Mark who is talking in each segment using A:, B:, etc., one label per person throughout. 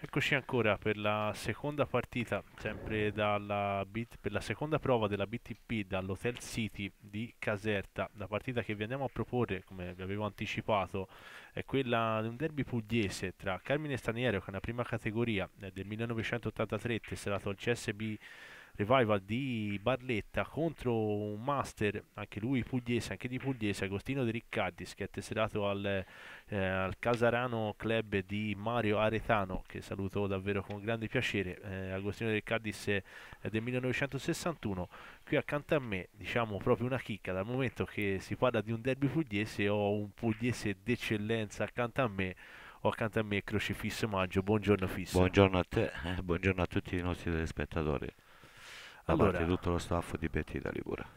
A: Eccoci ancora per la seconda partita, sempre dalla bit, per la seconda prova della BTP dall'Hotel City di Caserta. La partita che vi andiamo a proporre, come vi avevo anticipato, è quella di un derby pugliese tra Carmine Staniero, che è una prima categoria eh, del 1983, tesserato al CSB revival di Barletta contro un master, anche lui pugliese, anche di pugliese, Agostino De Riccardis che è tesserato al, eh, al Casarano Club di Mario Aretano che saluto davvero con grande piacere, eh, Agostino De Riccardis è eh, del 1961, qui accanto a me diciamo proprio una chicca dal momento che si parla di un derby pugliese ho un pugliese d'eccellenza accanto a me ho accanto a me Crocifisso Maggio, buongiorno Fisso. Buongiorno
B: a te, eh, buongiorno a tutti i nostri telespettatori da allora, parte di tutto lo staff di Petita Ligura.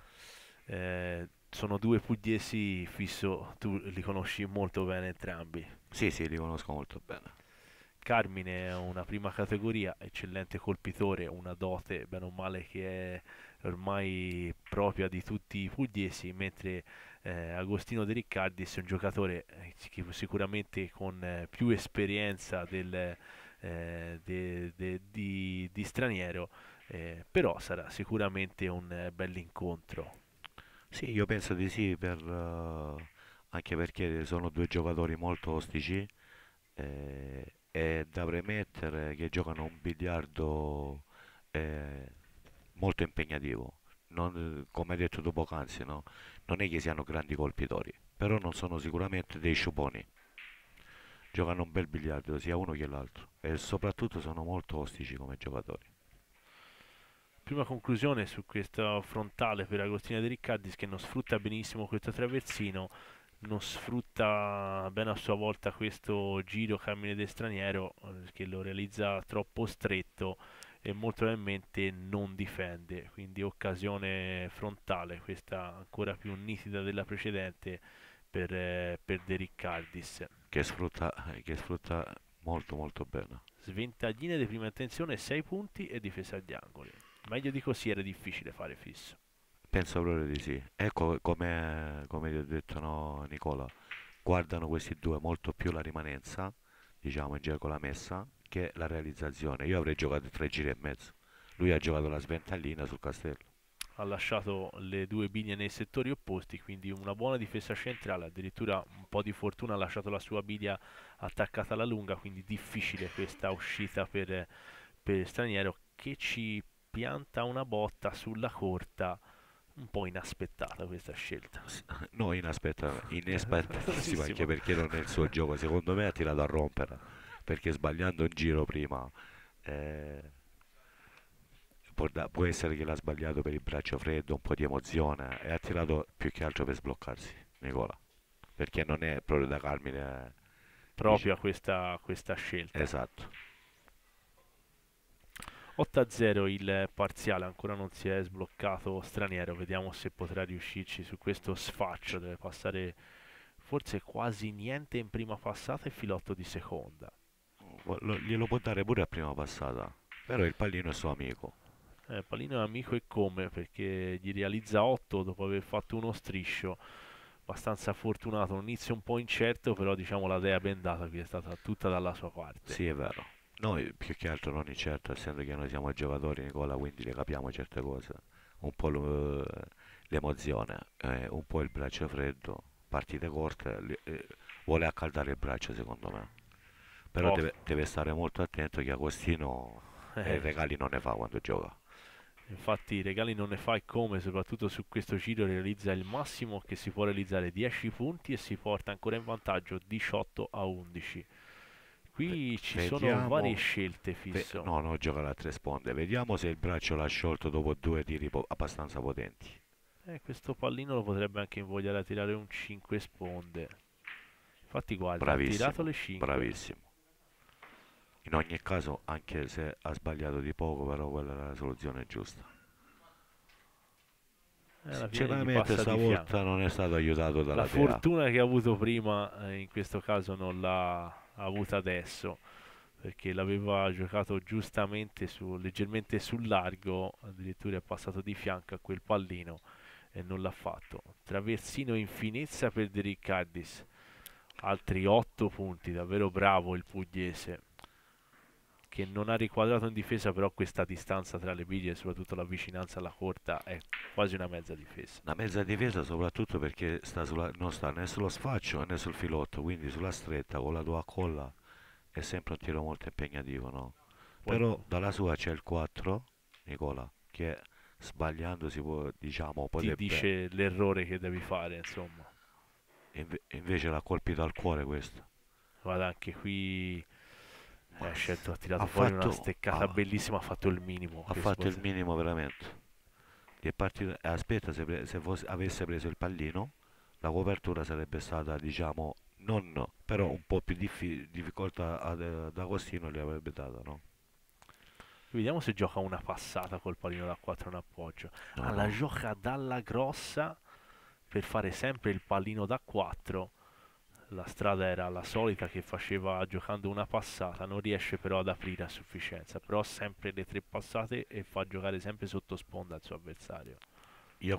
A: Eh, sono due pugliesi fisso, tu li conosci molto bene entrambi. Sì, sì, li conosco molto bene. Carmine è una prima categoria, eccellente colpitore, una dote bene o male che è ormai propria di tutti i pugliesi, mentre eh, Agostino De Riccardis è un giocatore eh, che sicuramente con eh, più esperienza del, eh, de, de, di, di straniero eh, però sarà sicuramente un eh, bell'incontro.
B: Sì, io penso di sì, per, uh, anche perché sono due giocatori molto ostici. Eh, è da premettere che giocano un biliardo eh, molto impegnativo. Non, come detto dopo poc'anzi, no? non è che siano grandi colpitori, però non sono sicuramente dei sciuponi. Giocano un bel biliardo sia uno che l'altro e soprattutto sono molto ostici come giocatori
A: prima conclusione su questo frontale per Agostina De Riccardis che non sfrutta benissimo questo traversino non sfrutta bene a sua volta questo giro cammine del straniero eh, che lo realizza troppo stretto e molto probabilmente non difende quindi occasione frontale questa ancora più nitida della precedente per, eh, per De Riccardis
B: che sfrutta, eh, che sfrutta molto molto bene
A: sventaglina di prima attenzione 6 punti e difesa agli angoli meglio di così era difficile fare fisso.
B: Penso proprio di sì. Ecco come, come ti ho detto no, Nicola, guardano questi due molto più la rimanenza, diciamo in gioco la messa, che la realizzazione. Io avrei giocato tre giri e mezzo. Lui ha giocato la sventallina sul castello
A: ha lasciato le due biglie nei settori opposti, quindi una buona difesa centrale, addirittura un po' di fortuna ha lasciato la sua biglia attaccata alla lunga, quindi difficile questa uscita per, per Straniero che ci pianta una botta sulla corta un po' inaspettata questa scelta.
B: No, inaspettata, inaspettatissima anche perché non è il suo gioco, secondo me ha tirato a rompere, perché sbagliando il giro prima eh, può, da, può, essere che l'ha sbagliato per il braccio freddo, un po' di emozione e ha tirato più che altro per sbloccarsi, Nicola, perché non è proprio da Carmine.
A: Eh, proprio a questa, questa scelta. Esatto. 8-0 il parziale, ancora non si è sbloccato straniero, vediamo se potrà riuscirci su questo sfaccio, deve passare forse quasi niente in prima passata e filotto di seconda.
B: Lo, glielo può dare pure a prima passata, però il pallino è suo amico.
A: Eh, pallino è amico e come, perché gli realizza 8 dopo aver fatto uno striscio abbastanza fortunato, un inizio un po' incerto, però diciamo la dea bendata qui è stata tutta dalla sua parte.
B: Sì, è vero. Noi più che altro non incerto essendo che noi siamo giocatori Nicola, quindi le capiamo certe cose, un po' eh, l'emozione, eh, un po' il braccio freddo, partite corte, eh, vuole accaldare il braccio secondo me. Però oh. deve, deve, stare molto attento che Agostino eh. eh. regali non ne fa quando gioca.
A: Infatti i regali non ne fa e come, soprattutto su questo giro realizza il massimo che si può realizzare 10 punti e si porta ancora in vantaggio 18 a 11 qui ci Vediamo... sono varie scelte fisso. No, no,
B: gioca la tre sponde. Vediamo se il braccio l'ha sciolto dopo due tiri po abbastanza potenti.
A: Eh, questo pallino lo potrebbe anche invogliare a tirare un 5 sponde. Infatti guarda, bravissimo, ha tirato
B: le 5. Bravissimo. In ogni caso, anche se ha sbagliato di poco, però quella era la soluzione giusta.
A: Eh, Sinceramente stavolta
B: non è stato aiutato dalla La fortuna
A: che ha avuto prima eh, in questo caso non l'ha avuta adesso perché l'aveva giocato giustamente su, leggermente sul largo, addirittura è passato di fianco a quel pallino e non l'ha fatto. Traversino in finezza per De Riccardis, altri 8 punti, davvero bravo il pugliese che non ha riquadrato in difesa, però questa distanza tra le biglie e soprattutto la vicinanza alla corta è quasi una mezza difesa.
B: Una mezza difesa soprattutto perché sta sulla, non sta né sullo sfaccio né sul filotto, quindi sulla stretta con la tua colla è sempre un tiro molto impegnativo, no? però dalla sua c'è il 4, Nicola, che sbagliando si può, diciamo, poi... Ti dice
A: l'errore che devi fare, insomma.
B: Inve invece l'ha colpito al cuore questo.
A: Guarda, anche qui ha scelto, ha tirato ha fuori fatto, una steccata ah, bellissima, ha
B: fatto il minimo. Ha fatto il minimo veramente. Partito, eh, aspetta, se, se fosse, avesse preso il pallino, la copertura sarebbe stata, diciamo, non, però un po' più diffi, difficoltà ad, eh, Agostino le avrebbe data, no?
A: Vediamo se gioca una passata col pallino da 4 in appoggio. No, ah, no. La gioca dalla grossa per fare sempre il pallino da 4 la strada era la solita che faceva giocando una passata, non riesce però ad aprire a sufficienza, però sempre le tre passate e fa giocare sempre sotto sponda al suo avversario.
B: Io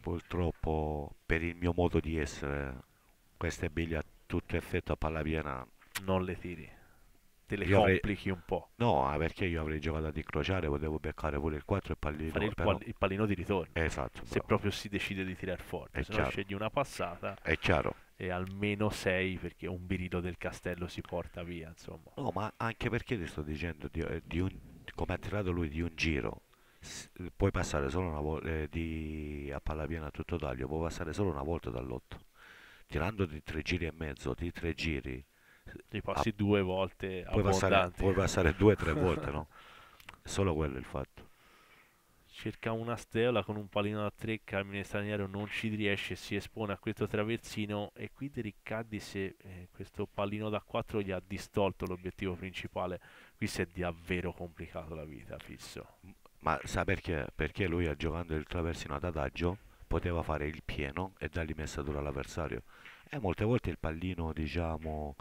B: purtroppo per il mio modo di essere queste biglie a tutto effetto a palla piena...
A: non le tiri. Te le complichi un po'.
B: No, ah, perché io avrei giocato ad incrociare, potevo beccare pure il 4 e il pallino. Fare il, però... il pallino di ritorno. Esatto. Se bravo.
A: proprio si decide di tirare forte, è se chiaro. no scegli una passata. È chiaro e almeno 6 perché un birito del castello si porta via insomma
B: no ma anche perché ti sto dicendo di, eh, di un, come ha tirato lui di un giro puoi passare solo una volta eh, di, a pallapiano a tutto taglio puoi passare solo una volta dall'otto tirando di tre giri e mezzo di tre giri li eh, passi a, due volte puoi passare, puoi passare due o tre volte no solo quello è il fatto
A: cerca una stella con un pallino da tre, Carmine Straniero non ci riesce si espone a questo traversino e qui De Riccardi se eh, questo pallino da 4 gli ha distolto l'obiettivo principale qui si è davvero complicato la vita fisso
B: ma sa perché? Perché lui giocando il traversino ad adagio poteva fare il pieno e dargli messa dura all'avversario e molte volte il pallino diciamo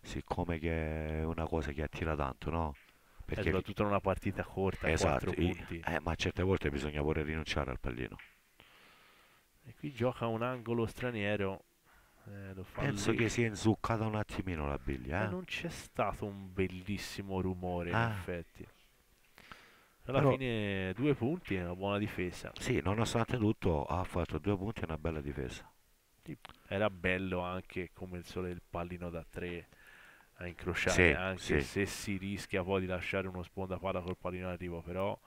B: siccome che è una cosa che attira tanto no? Perché... È
A: tutta una partita corta, esatto, i...
B: eh, ma certe volte bisogna pure rinunciare al pallino.
A: E qui gioca un angolo straniero. Eh, Penso lì. che
B: è inzuccata un attimino la biglia. Eh? non
A: c'è stato un bellissimo rumore,
B: ah. in effetti.
A: Alla Però... fine due punti e una buona difesa. Sì,
B: nonostante tutto ha fatto due punti e una bella difesa.
A: Era bello anche come il sole il pallino da tre a incrociare, sì, anche sì. se si rischia poi di lasciare uno spondapala col pallino in arrivo, però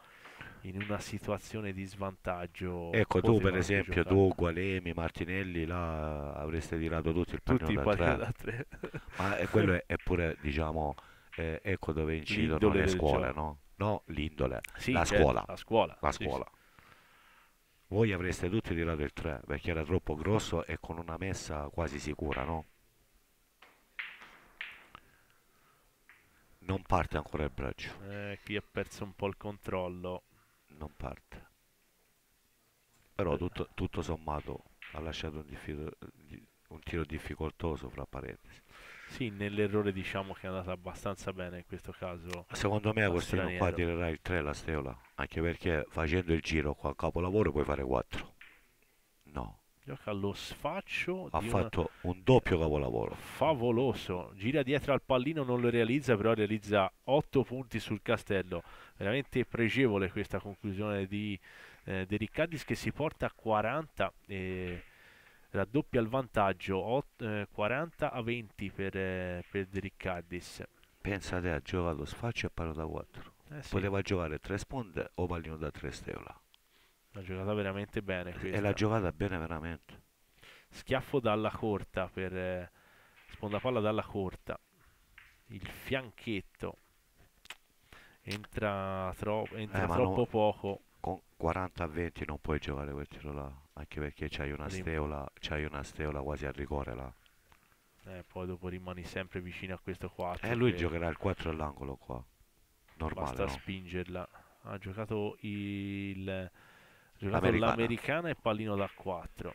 A: in una situazione di svantaggio. Ecco, tu per esempio, giocare. tu,
B: Gualemi, Martinelli, là avreste tirato tutti il pallino, tutti da, da, tre. Ma eh, quello è, è, pure, diciamo, eh, ecco dove incidono le scuole, no? No, l'indole, sì, la, certo, scuola. la scuola. La scuola. Sì, Voi avreste tutti tirato il 3 perché era troppo grosso e con una messa quasi sicura, no? Non parte ancora il braccio.
A: Eh, qui ha perso un po' il controllo. Non parte.
B: Però tutto, tutto sommato ha lasciato un, un, tiro difficoltoso fra parentesi.
A: Sì, nell'errore diciamo che è andata abbastanza bene in questo caso. Secondo me Agostino qua tirerà
B: il 3 la Steola, anche perché facendo il giro qua a capolavoro puoi fare 4
A: gioca allo sfaccio ha fatto
B: un doppio capolavoro
A: favoloso gira dietro al pallino non lo realizza però realizza 8 punti sul castello veramente pregevole questa conclusione di eh, De Riccardis che si porta a 40 eh, raddoppia il vantaggio 8, eh, 40 a 20 per, eh, per De Riccardis
B: pensate a giocare allo sfaccio e palo da 4 eh sì. poteva giocare 3 sponde o pallino da 3 steola
A: L'ha giocata veramente bene. Questa. E l'ha giocata
B: bene veramente.
A: Schiaffo dalla corta per eh, spondapalla dalla corta. Il fianchetto. Entra, tro- entra eh, troppo non, poco.
B: Con 40 a 20 non puoi giocare quel tiro là. Anche perché c'hai una, steola, c'hai una steola quasi a rigore là.
A: Eh, poi dopo rimani sempre vicino a questo 4. E eh, lui
B: giocherà il 4 all'angolo qua. Normale. Basta no?
A: spingerla. Ha giocato il Riulato l'americana e pallino da 4.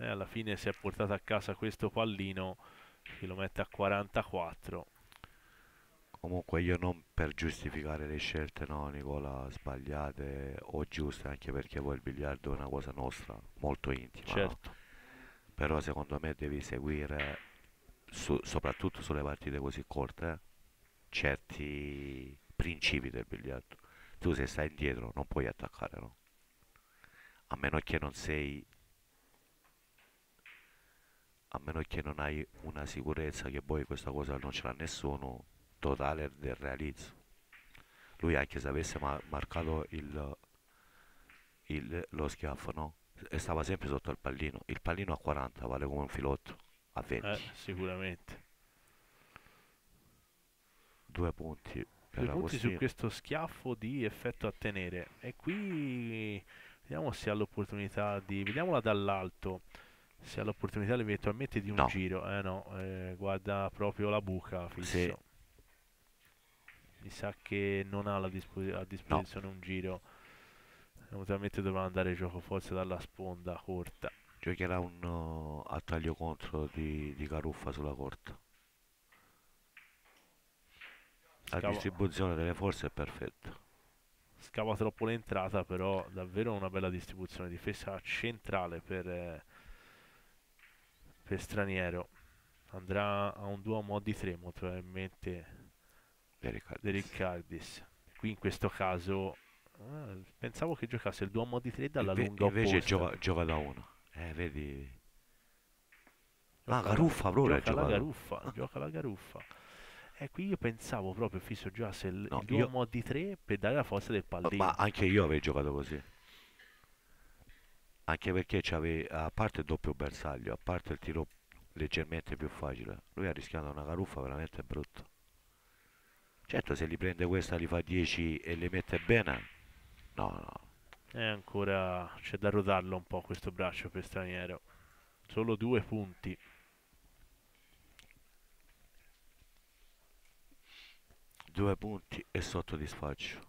A: E alla fine si è portato a casa questo pallino che lo mette a 44.
B: Comunque io non per giustificare le scelte, no Nicola, sbagliate o giuste, anche perché voi il biliardo è una cosa nostra, molto intima. Certo. No? Però secondo me devi seguire, su, soprattutto sulle partite così corte, eh, certi principi del biliardo tu se stai indietro non puoi attaccare, no? A meno che non sei... A meno che non hai una sicurezza che poi questa cosa non ce l'ha nessuno totale del realizzo. Lui anche se avesse ma marcato il, il, lo schiaffo, no? E stava sempre sotto il pallino. Il pallino a 40 vale come un filotto, a 20. Eh,
A: sicuramente.
B: Due punti due punti possibile. su
A: questo schiaffo di effetto a tenere e qui vediamo se ha l'opportunità di vediamola dall'alto se ha l'opportunità eventualmente di un no. giro eh no eh, guarda proprio la buca fisso sì. mi sa che non ha dispo a disposizione no. un giro eventualmente dovrà andare gioco forse dalla sponda corta giocherà un uh, attaglio contro di, di Caruffa sulla corta
B: la Scava... distribuzione delle forze è perfetta.
A: Scava troppo l'entrata, però davvero una bella distribuzione. Difesa centrale per, eh, per straniero. Andrà a un duomo a di tre, molto probabilmente De Riccardis. Qui in questo caso ah, pensavo che giocasse il duomo di 3 dalla Inve lunga invece gioca, giova, da 1. Eh, vedi. La Garuffa, proprio gioca la Garuffa, gioca la Garuffa. E ecco, qui io pensavo proprio, fisso già, se il no, duo io... di 3 per dare la forza del
B: pallone. Ma anche io avrei giocato così. Anche perché a parte il doppio bersaglio, a parte il tiro leggermente più facile, lui ha rischiato una caruffa veramente brutta. Certo, se li prende questa, li fa 10 e li mette bene, no, no.
A: E eh, ancora c'è da rodarlo un po' questo braccio per straniero. Solo due punti.
B: due punti e sotto di sfaccio.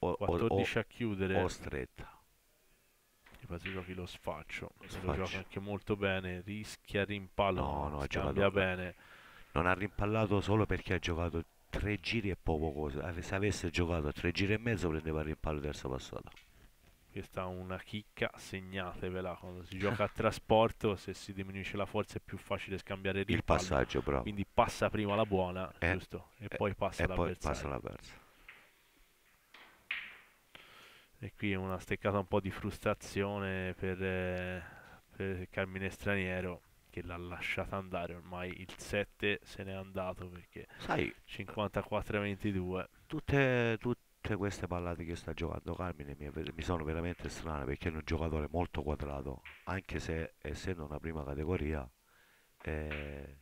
B: O, 14 o, a chiudere. O stretta.
A: Di Pasilochi lo sfaccio. sfaccio. Lo gioca anche molto bene. Rischia rimpallo. No, no, ha giocato bene.
B: Non ha rimpallato solo perché ha giocato tre giri e poco cosa. Se avesse giocato tre giri e mezzo prendeva il rimpallo terza passata
A: questa è una chicca, segnatevela quando si gioca a trasporto, se si diminuisce la forza è più facile scambiare il, il passaggio, bravo. Quindi passa prima la buona, eh, giusto? E eh, poi passa e poi passa la persa. E qui una steccata un po' di frustrazione per, eh, per Carmine Straniero che l'ha lasciata andare ormai il 7 se n'è andato perché 54-22
B: tutte, tutte tutte queste pallate che sta giocando Carmine mi, sono veramente strane perché è un giocatore molto quadrato anche se essendo una prima categoria eh,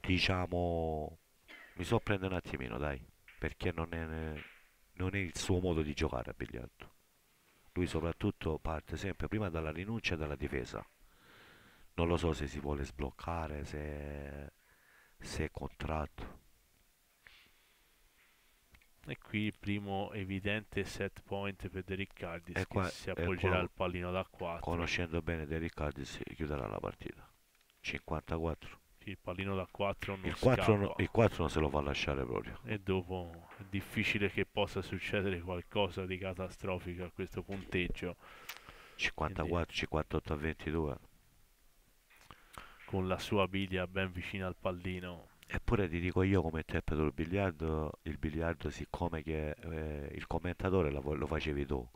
B: diciamo mi sorprende un attimino dai perché non è, non è il suo modo di giocare a biliardo lui soprattutto parte sempre prima dalla rinuncia e dalla difesa non lo so se si vuole sbloccare se, se è contratto
A: e qui il primo evidente set point per De Riccardis e qua, si appoggerà al pallino da 4.
B: Conoscendo bene De Riccardis chiuderà la partita. 54.
A: Il pallino da 4 non il 4, no, il 4 non se lo fa lasciare proprio. E dopo è difficile che possa succedere qualcosa di catastrofico a questo punteggio.
B: 54, 58 a 22.
A: Con la sua biglia ben vicina al pallino
B: Eppure ti dico io come interpreto il biliardo, il biliardo siccome che, eh, il commentatore lo, lo facevi tu,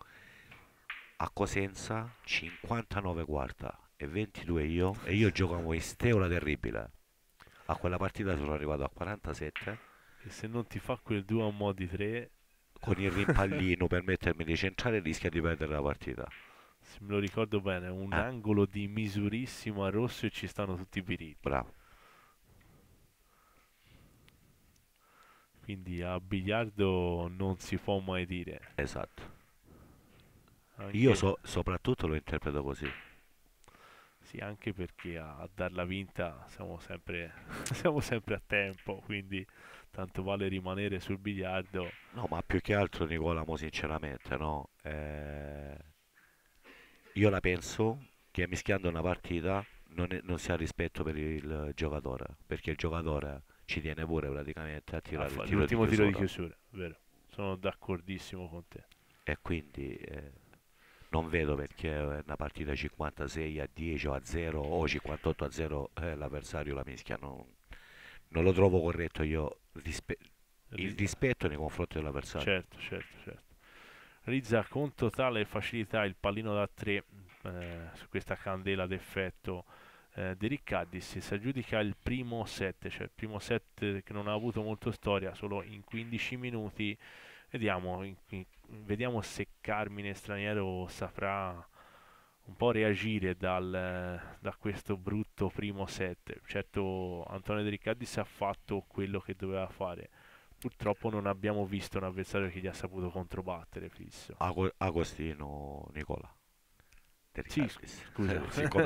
B: a Cosenza 59 quarta e 22 io e io giocavo in steola terribile. A quella partita sono arrivato a 47.
A: E se non ti fa quel 2 a mo' di 3
B: con il rimpallino per mettermi di centrale rischia di perdere la partita.
A: Se me lo ricordo bene, un eh. angolo di misurissimo a rosso e ci stanno tutti i piriti. Bravo. Quindi a biliardo non si può mai dire. Esatto. Anche... Io so, soprattutto
B: lo interpreto così.
A: Sì, anche perché a, a darla vinta siamo sempre, siamo sempre a tempo, quindi tanto vale rimanere sul biliardo.
B: No, ma più che altro Nicola, mo sinceramente, no? Eh, io la penso che mischiando una partita non, è, non si ha rispetto per il giocatore, perché il giocatore ci tiene pure praticamente a tirare ah, tiro l'ultimo di tiro di chiusura,
A: vero? Sono d'accordissimo con te.
B: E quindi eh, non vedo perché una partita 56 a 10 o a 0 o 58 a 0 eh, l'avversario la mischia, non, non, lo trovo corretto io rispe il rispetto nei confronti dell'avversario. Certo,
A: certo, certo. Rizza con totale facilità il pallino da 3 eh, su questa candela d'effetto eh, De Riccadis si aggiudica il primo set, cioè il primo set che non ha avuto molto storia, solo in 15 minuti. Vediamo, in, in, vediamo se Carmine Straniero saprà un po' reagire dal, da questo brutto primo set. Certo Antonio De Riccadis ha fatto quello che doveva fare. Purtroppo non abbiamo visto un avversario che gli ha saputo controbattere fisso.
B: Agostino Nicola. Sì, siccome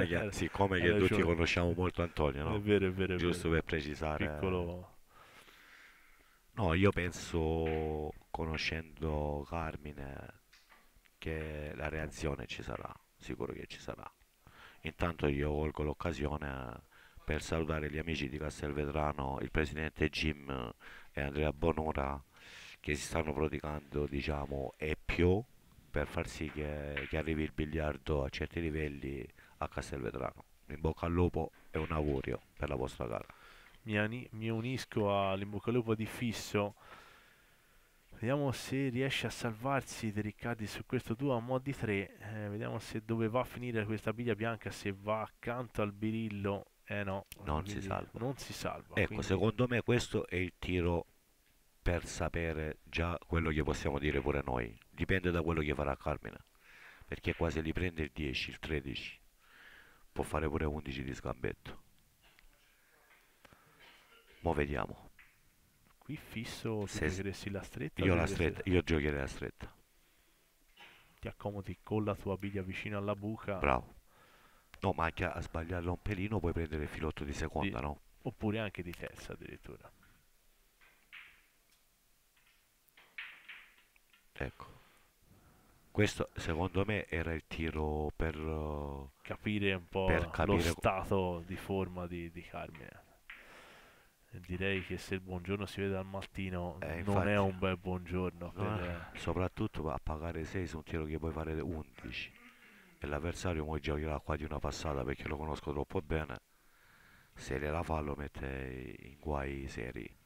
B: che, siccome che tutti ragione. conosciamo molto Antonio, no? è vero, è vero, è giusto vero. per precisare. Piccolo... No, io penso, conoscendo Carmine, che la reazione ci sarà, sicuro che ci sarà. Intanto io colgo l'occasione per salutare gli amici di Castelvetrano, il presidente Jim e Andrea Bonora che si stanno prodigando, diciamo, e più per far sì che, che arrivi il biliardo a certi livelli a Castelvetrano. In bocca al lupo e un augurio per la vostra gara.
A: Mi, mi unisco all'imbocca al lupo di fisso. Vediamo se riesce a salvarsi Riccati su questo 2 a mod di 3. Eh, vediamo se dove va a finire questa biglia bianca, se va accanto al birillo. Eh no, non si salva. Non si salva. Ecco, quindi...
B: secondo me questo è il tiro per sapere già quello che possiamo dire pure noi. Dipende da quello che farà Carmine. Perché qua se li prende il 10, il 13, può fare pure 11 di sgambetto. Mo' vediamo.
A: Qui fisso se giocheresti la stretta? Io, la stretta, io
B: giocherei la stretta.
A: Ti accomodi con la tua biglia vicino alla buca. Bravo.
B: No, ma anche a sbagliarla un pelino puoi prendere il filotto di seconda, di, no?
A: Oppure anche di terza addirittura.
B: Ecco. Questo secondo me era il tiro
A: per eh, capire un po' capire lo stato di forma di, di Carmine. Direi che se il buongiorno si vede al mattino eh, non infatti, è un bel buongiorno. No, per... Ah,
B: eh, soprattutto a pagare 6 su un tiro che puoi fare 11 e l'avversario mo giocherà qua di una passata perché lo conosco troppo bene. Se le la fa lo
A: mette in guai seri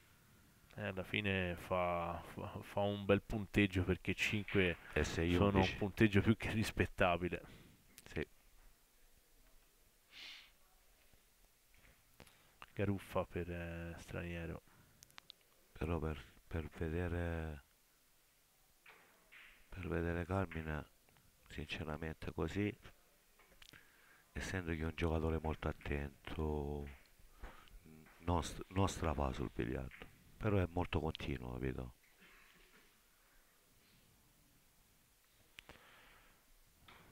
A: eh, alla fine fa, fa, fa, un bel punteggio perché 5 sono un punteggio più che rispettabile. Sì. Garuffa per eh, straniero.
B: Però per, per vedere per vedere Carmine sinceramente così essendo che è un giocatore molto attento non, non strava sul biliardo però è molto continuo capito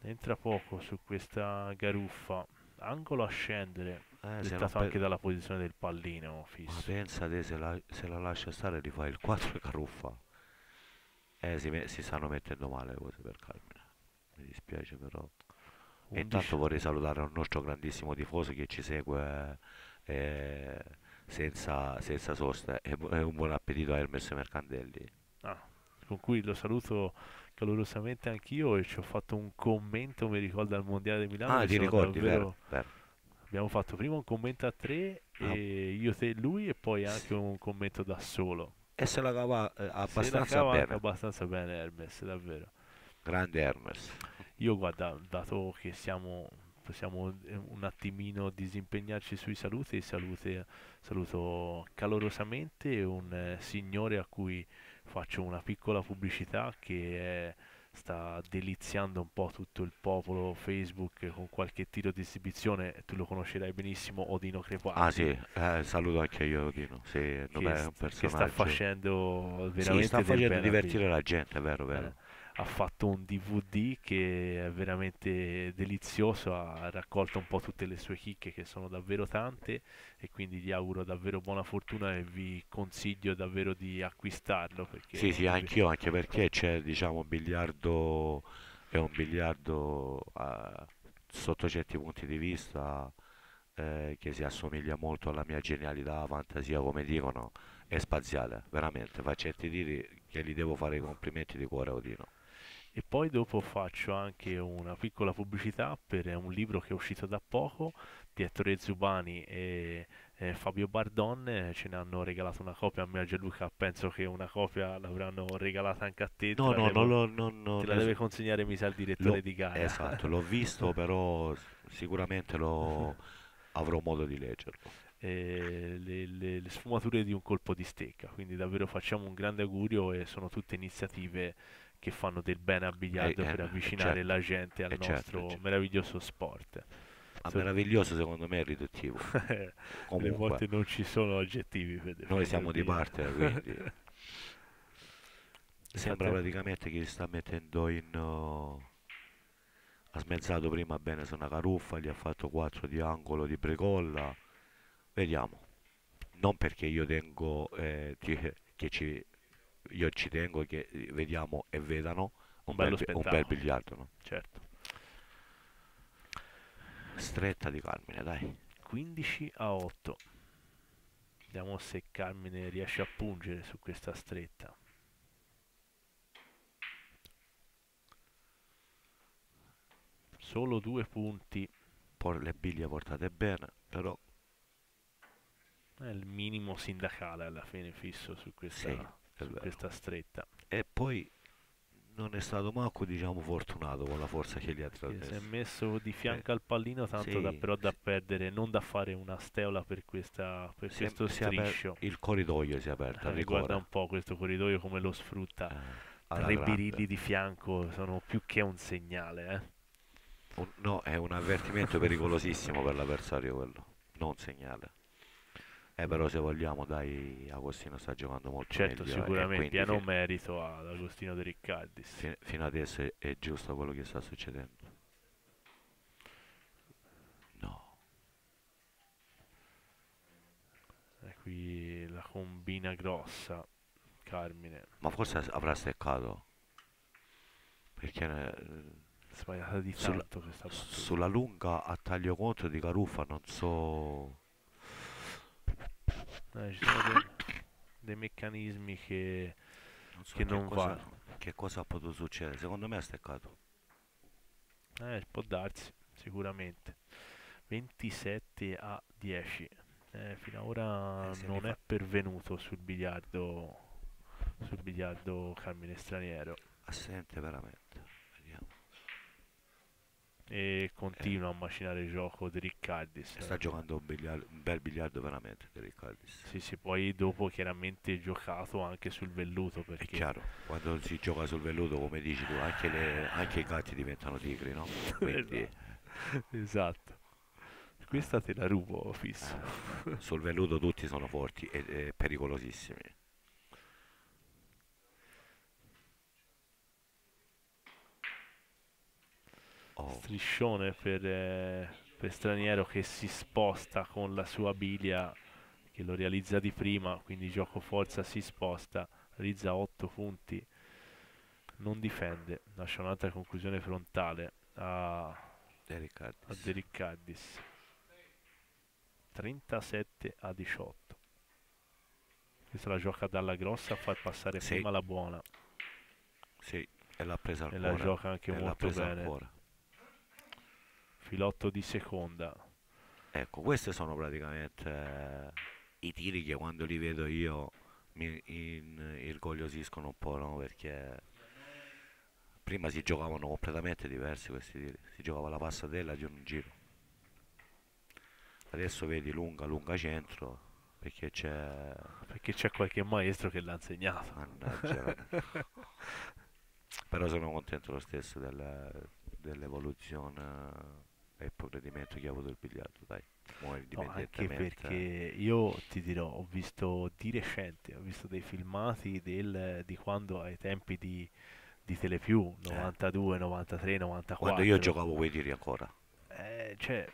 A: entra poco su questa garuffa angolo a scendere eh, dettato anche dalla posizione del pallino fisso ma
B: pensa te se la, se la lascia stare rifà il 4 garuffa eh si, si, stanno mettendo male le cose per Carmine mi dispiace però Intanto vorrei salutare un nostro grandissimo tifoso che ci segue eh, senza, senza sosta e, bu- e, un buon appetito a Hermes Mercandelli.
A: Ah, con cui lo saluto calorosamente anch'io e ci ho fatto un commento, mi ricordo, al Mondiale di Milano. Ah, ti ricordi, davvero... vero, Abbiamo fatto prima un commento a tre, ah. io, te e lui, e poi anche sì. un commento da solo. E se la cava eh, abbastanza la cava bene. abbastanza bene Hermes, davvero. Grande Hermes. Io guarda, dato che siamo possiamo eh, un attimino disimpegnarci sui saluti. Salute, saluto calorosamente un eh, signore a cui faccio una piccola pubblicità che è eh, sta deliziando un po' tutto il popolo Facebook con qualche tiro di esibizione, tu lo conoscerai benissimo, Odino Crepati. Ah sì,
B: eh, saluto anche io Odino, sì, che, st- che sta facendo veramente sì, sta facendo divertire la gente, è vero, vero.
A: Eh ha fatto un DVD che è veramente delizioso, ha raccolto un po' tutte le sue chicche che sono davvero tante e quindi gli auguro davvero buona fortuna e vi consiglio davvero di acquistarlo. sì, sì, anch'io,
B: anche perché c'è diciamo un biliardo, è un biliardo eh, sotto certi punti di vista eh, che si assomiglia molto alla mia genialità, fantasia come dicono, è spaziale, veramente, faccio certi tiri che gli devo fare i complimenti di cuore a Odino
A: e poi dopo faccio anche una piccola pubblicità per un libro che è uscito da poco di Ettore Zubani e eh, Fabio Bardon ce ne hanno regalato una copia a me a Gianluca penso che una copia l'avranno regalata anche a te no no, devo, no, no, no te la deve consegnare mi sa il direttore di gara esatto l'ho visto
B: però sicuramente lo avrò modo di leggerlo
A: eh, le, le, le sfumature di un colpo di stecca quindi davvero facciamo un grande augurio e sono tutte iniziative che fanno del bene a biliardo eh, per eh, avvicinare certo, la gente al eh, certo, nostro certo, meraviglioso sport. Ma so, meraviglioso
B: secondo me è riduttivo.
A: Comunque, le volte non ci sono aggettivi. Per noi siamo di parte, eh, quindi...
B: Sembra praticamente che si sta mettendo in... Uh ha smezzato prima bene su una caruffa, gli ha fatto 4 di angolo di precolla. Vediamo. Non perché io tengo eh, che ci io ci tengo che eh, vediamo e vedano un, bello bel, un bel biliardo. No? Certo. Stretta di Carmine, dai.
A: 15 a 8. Vediamo se Carmine riesce a pungere su questa stretta. Solo
B: due punti. Poi le biglie portate bene, però...
A: È il minimo sindacale alla fine fisso su questa... Sì su questa stretta. E
B: poi non è stato manco diciamo fortunato con la forza che gli ha trasmesso. Si è
A: messo di fianco eh. al pallino tanto sì. da, però da perdere, non da fare una steola per, questa, per si questo si striscio. il corridoio si è aperto, eh, guarda un po' questo corridoio come lo sfrutta. Eh. Tre birilli di fianco sono più che un segnale, eh. un,
B: No, è un avvertimento pericolosissimo per l'avversario quello, non segnale. Eh, però se vogliamo, dai, Agostino sta giocando molto certo, meglio. Certo, sicuramente, pieno fin-
A: merito ad Agostino De Riccardi.
B: Fin- fino adesso è, è giusto quello che sta succedendo. No.
A: E eh, qui la combina grossa, Carmine.
B: Ma forse avrà steccato. Perché... Ne- eh, Sbagliata di tanto sulla, sulla lunga a taglio contro di Caruffa non so
A: eh, ci sono dei, dei meccanismi che non, so che non cosa, vanno.
B: Che cosa ha potuto succedere? Secondo me ha steccato.
A: Eh, può darsi, sicuramente. 27 a 10. Eh, fino ad ora eh, non è pervenuto sul biliardo, sul biliardo Carmine Straniero. Assente veramente e continua eh. a macinare il gioco di Riccardis. Sta giocando un, biliardo, un bel biliardo veramente di Riccardis. Sì, sì, poi dopo chiaramente giocato anche sul velluto. Perché... È chiaro,
B: quando si gioca sul velluto, come dici tu, anche, le, anche i gatti diventano tigri, no? Quindi... Esatto.
A: esatto. Questa te la rubo fisso. Eh,
B: sul velluto tutti sono forti e, e pericolosissimi.
A: oh. striscione per, eh, per Straniero che si sposta con la sua biglia che lo realizza di prima, quindi gioco forza si sposta, realizza 8 punti, non difende, lascia un'altra conclusione frontale a, a Dericcardis. 37 a 18. Questa la gioca dalla grossa a far passare sì. prima la buona. Sì, e l'ha presa al e cuore. E la gioca anche e molto bene. cuore
B: filotto di seconda. Ecco, questi sono praticamente eh, i tiri che quando li vedo io mi in, orgogliosiscono un po', no? Perché prima si giocavano completamente diversi questi tiri, si giocava la passatella di un giro. Adesso vedi lunga, lunga centro, perché c'è perché c'è qualche maestro che l'ha insegnato Mannaggia, però sono contento lo stesso dell'evoluzione
A: è il provvedimento che ha avuto il biliardo, dai. Muori no, anche perché io ti dirò, ho visto di recente, ho visto dei filmati del, di quando ai tempi di, di Telepiù, 92, eh. 93, 94. Quando io giocavo
B: quei tiri ancora.
A: Eh, cioè,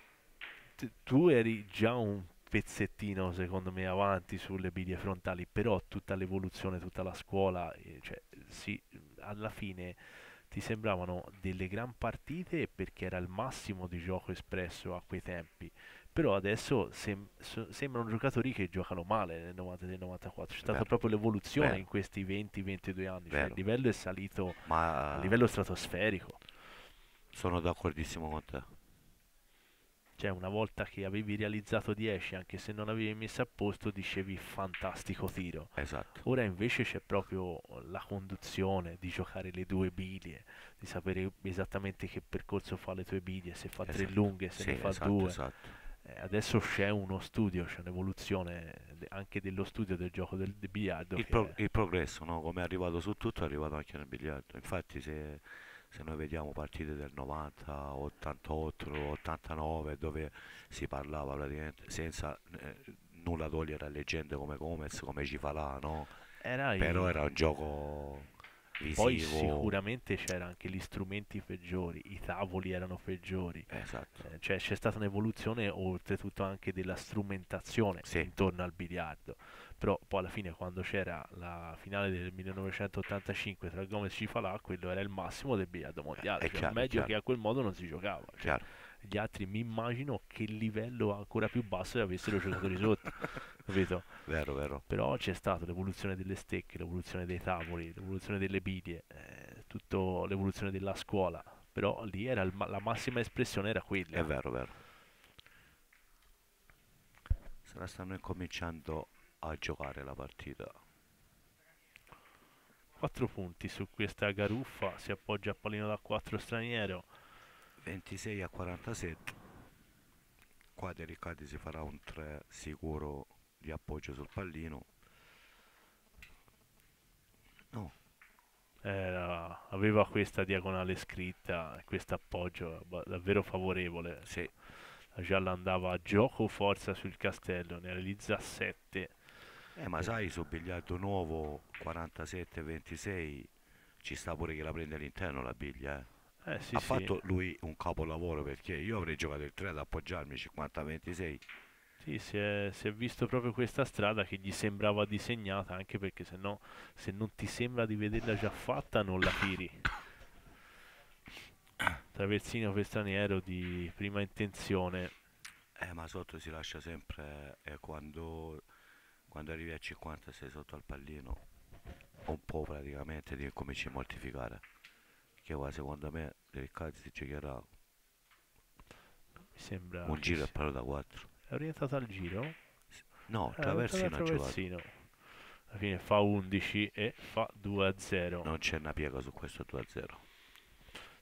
A: tu eri già un pezzettino secondo me avanti sulle biglie frontali però tutta l'evoluzione tutta la scuola eh, cioè, sì, alla fine ti sembravano delle gran partite perché era il massimo di gioco espresso a quei tempi però adesso sem- so- sembrano giocatori che giocano male nel 90 93-94 c'è stata proprio l'evoluzione Vero. in questi 20-22 anni cioè il livello è salito Ma... a livello stratosferico sono d'accordissimo con te cioè una volta che avevi realizzato 10 anche se non avevi messo a posto dicevi fantastico tiro esatto ora invece c'è proprio la conduzione di giocare le due biglie di sapere esattamente che percorso fa le tue biglie se fa esatto. tre lunghe se sì, ne fa esatto, due esatto. Eh, adesso c'è uno studio, c'è un'evoluzione anche dello studio del gioco del, del biliardo. Il, pro,
B: il progresso, no? come è arrivato su tutto, è arrivato anche nel biliardo. Infatti, se, se noi vediamo partite del 90, 88, 89 dove si parlava praticamente senza eh, nulla togliere a leggende come Gomez, come Cifalà, no?
A: Era però il... era
B: un gioco visivo. Poi sicuramente
A: c'erano anche gli strumenti peggiori, i tavoli erano peggiori. Esatto. Eh, cioè c'è stata un'evoluzione oltretutto anche della strumentazione sì. intorno al biliardo. Però poi alla fine quando c'era la finale del 1985 tra Gomez e Cifalà, quello era il massimo del biliardo mondiale, eh, cioè chiaro, meglio chiaro. che a quel modo non si giocava. Cioè, gli altri mi immagino che livello ancora più basso avessero i giocatori sotto capito? Vero, vero. Però c'è stata l'evoluzione delle stecche, l'evoluzione dei tavoli, l'evoluzione delle biglie, eh, tutto l'evoluzione della scuola. Però lì era il, la massima espressione era quella. È vero, vero. Se la stanno incominciando
B: a giocare
A: la partita. 4 punti su questa garuffa, si appoggia a pallino da 4 straniero 26 a 47 qua De Riccardi si farà un 3 sicuro di appoggio sul pallino no Era, aveva questa diagonale scritta questo appoggio davvero favorevile sì. la Gialla andava a gioco forza sul castello ne realizza 7 eh, ma sai su bigliardo nuovo 47-26
B: ci sta pure che la prende all'interno la biglia eh eh, sì, ha sì. fatto lui un capolavoro perché
A: io avrei giocato il 3 ad appoggiarmi 50-26. Sì, si è, si è, visto proprio questa strada che gli sembrava disegnata, anche perché se no, se non ti sembra di vederla già fatta, non la tiri. Traversino per straniero di prima intenzione.
B: Eh, ma sotto si lascia sempre, eh, quando, quando arrivi a 50 sei sotto al pallino, un po' praticamente, di cominci a mortificare che qua secondo me Riccardi si giocherà mi
A: sembra un giro e palo da 4 è orientato al giro? no, eh, Traversino, traversino. alla fine fa 11 e fa 2 a 0 non c'è una piega su questo 2 a 0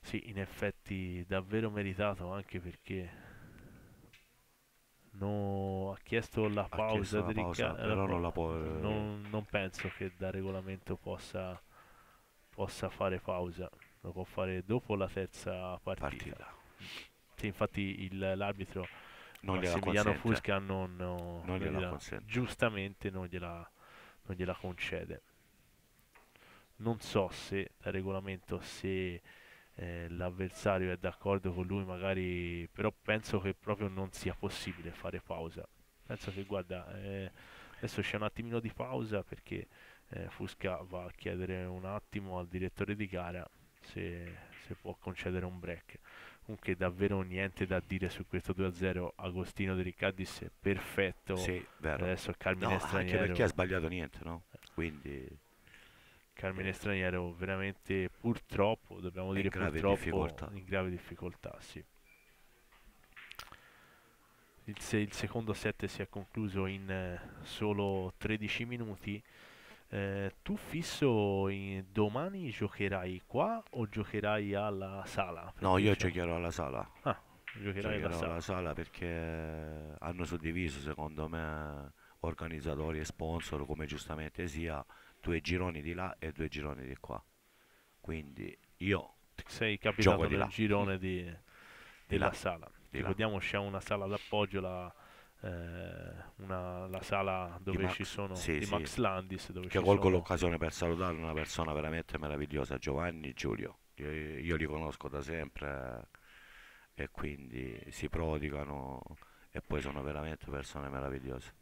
A: sì, in effetti davvero meritato anche perché No, ha chiesto la pausa, chiesto pausa però non, la può... Eh, non, non penso che da regolamento possa, possa fare pausa lo può fare dopo la terza partita. partita. Sì, infatti il, l'arbitro non Massimiliano Fusca non, non, non gliela, gliela giustamente non gliela, non gliela, concede. Non so se dal regolamento se eh, l'avversario è d'accordo con lui, magari però penso che proprio non sia possibile fare pausa. Penso che guarda, eh, adesso c'è un attimino di pausa perché eh, Fusca va a chiedere un attimo al direttore di gara se, se può concedere un break. Comunque davvero niente da dire su questo 2-0. Agostino De Riccardis è perfetto. Sì, vero. Adesso Carmine no, Straniero. Anche perché ha sbagliato niente, no? Quindi... Carmine Straniero veramente purtroppo, dobbiamo dire purtroppo, difficoltà. in grave difficoltà, sì. Il, se, il secondo set si è concluso in eh, solo 13 minuti eh, tu fisso in- domani giocherai qua o giocherai alla sala? No, io Perché
B: giocherò alla sala.
A: Ah, giocherai alla sala. alla
B: sala perché hanno suddiviso, secondo me, organizzatori e sponsor, come giustamente sia, due gironi di là e due gironi di qua. Quindi io
A: Sei capitato di nel là. girone di, della là. sala. Di là. Ricordiamo c'è una sala d'appoggio, la eh, una, la sala dove Max, ci sono sì, di sì. Max Landis. Dove che colgo sono... l'occasione
B: per salutare una persona veramente meravigliosa, Giovanni Giulio. Io, io li conosco da sempre eh, e quindi
A: si prodigano e poi sono veramente persone meravigliose.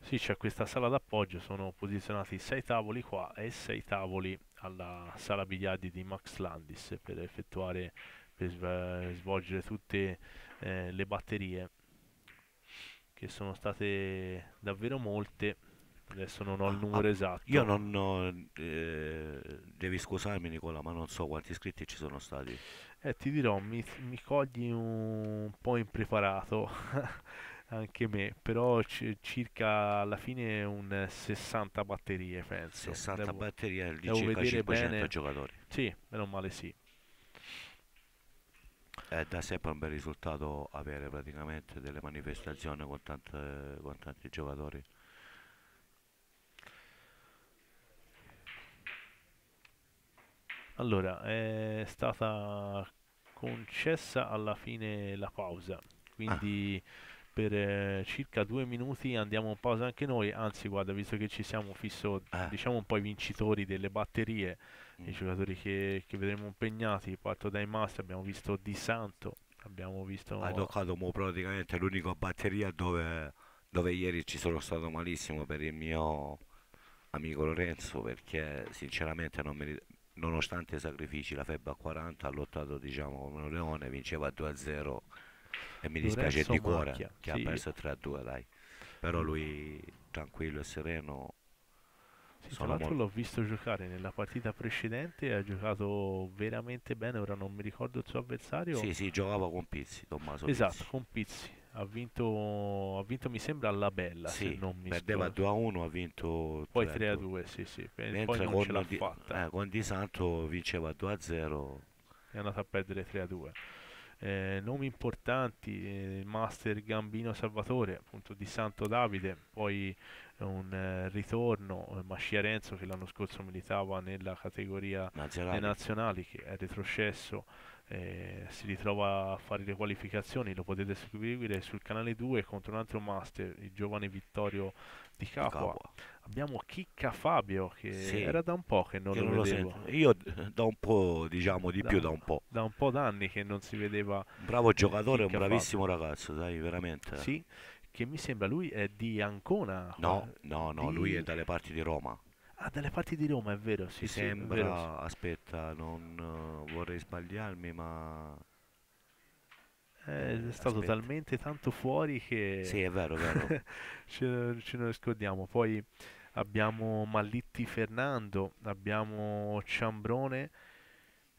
A: Sì, c'è questa sala d'appoggio, sono posizionati sei tavoli qua e sei tavoli alla sala biliardi di Max Landis per effettuare, per svolgere tutte eh, le batterie che sono state davvero molte. Adesso non ho il ah, numero ah, esatto. Io
B: non ho, eh, devi scusarmi Nicola, ma non so quanti iscritti ci sono stati.
A: Eh, ti dirò, mi, mi cogli un po' impreparato anche me, però circa alla fine un 60 batterie penso. 60 devo, batterie di circa 500 bene. giocatori. Sì, meno
B: male sì è da sempre un bel risultato avere praticamente delle manifestazioni con, tante, con tanti giocatori.
A: Allora, è stata concessa alla fine la pausa, quindi ah per eh, circa due minuti andiamo in pausa anche noi anzi guarda visto che ci siamo fisso eh. diciamo un po' i vincitori delle batterie mm. i giocatori che, che, vedremo impegnati parto dai master abbiamo visto Di Santo abbiamo visto ha toccato
B: mo praticamente l'unica batteria dove, dove ieri ci sono stato malissimo per il mio amico Lorenzo perché sinceramente non mi nonostante i sacrifici la Febba a 40 ha lottato diciamo come un leone vinceva 2 0 e mi dispiace Lorenzo di cuore che sì. ha perso 3-2 dai però lui tranquillo e sereno sì, tra l'altro
A: l'ho visto giocare nella partita precedente ha giocato veramente bene ora non mi ricordo il suo avversario sì sì
B: giocava con Pizzi Tommaso esatto Pizzi.
A: con Pizzi ha vinto, ha vinto mi sembra alla bella sì, se non mi perdeva 2 a
B: 1 ha vinto poi 3 a 2 sì sì Mentre poi non ce di, fatta eh, con Di Santo vinceva 2 a 0
A: è andato a perdere 3 a 2 eh, nomi importanti, eh, Master Gambino Salvatore, appunto di Santo Davide, poi un eh, ritorno, eh, Mascia Renzo che l'anno scorso militava nella categoria dei nazionali che è retroscesso, eh, si ritrova a fare le qualificazioni, lo potete seguire sul canale 2 contro un altro Master, il giovane Vittorio di Capua. Capua. Abbiamo Chicca Fabio che sì, era da un po' che non, che lo, non vedevo.
B: Lo Io eh, da un po', diciamo di da, più da un po'.
A: Da un po' d'anni che non si vedeva. Un bravo giocatore, Chicca un bravissimo
B: Fabio. ragazzo, dai, veramente. Sì,
A: che mi sembra lui è di Ancona. No, eh, no, no, di... lui è dalle
B: parti di Roma.
A: Ah, dalle parti di Roma, è vero, sì, mi sì, sembra, vero,
B: sì. aspetta, non uh, vorrei sbagliarmi, ma
A: eh, è stato Aspetta. talmente tanto fuori che... Sì, è vero, è vero. ce, ce ne scordiamo. Poi abbiamo Mallitti Fernando, abbiamo Ciambrone,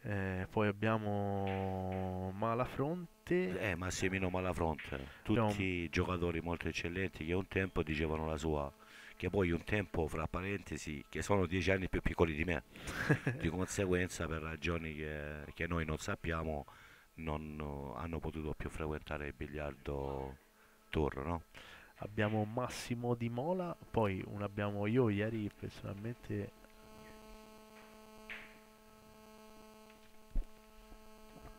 A: eh, poi abbiamo Malafronte.
B: Eh, Massimino Malafronte, tutti abbiamo... giocatori molto eccellenti che un tempo dicevano la sua che poi un tempo, fra parentesi, che sono dieci anni più piccoli di me, di conseguenza per ragioni che, che noi non sappiamo, non eh, hanno
A: potuto più frequentare il biliardo tour, No? Abbiamo Massimo Di Mola, poi un abbiamo io ieri personalmente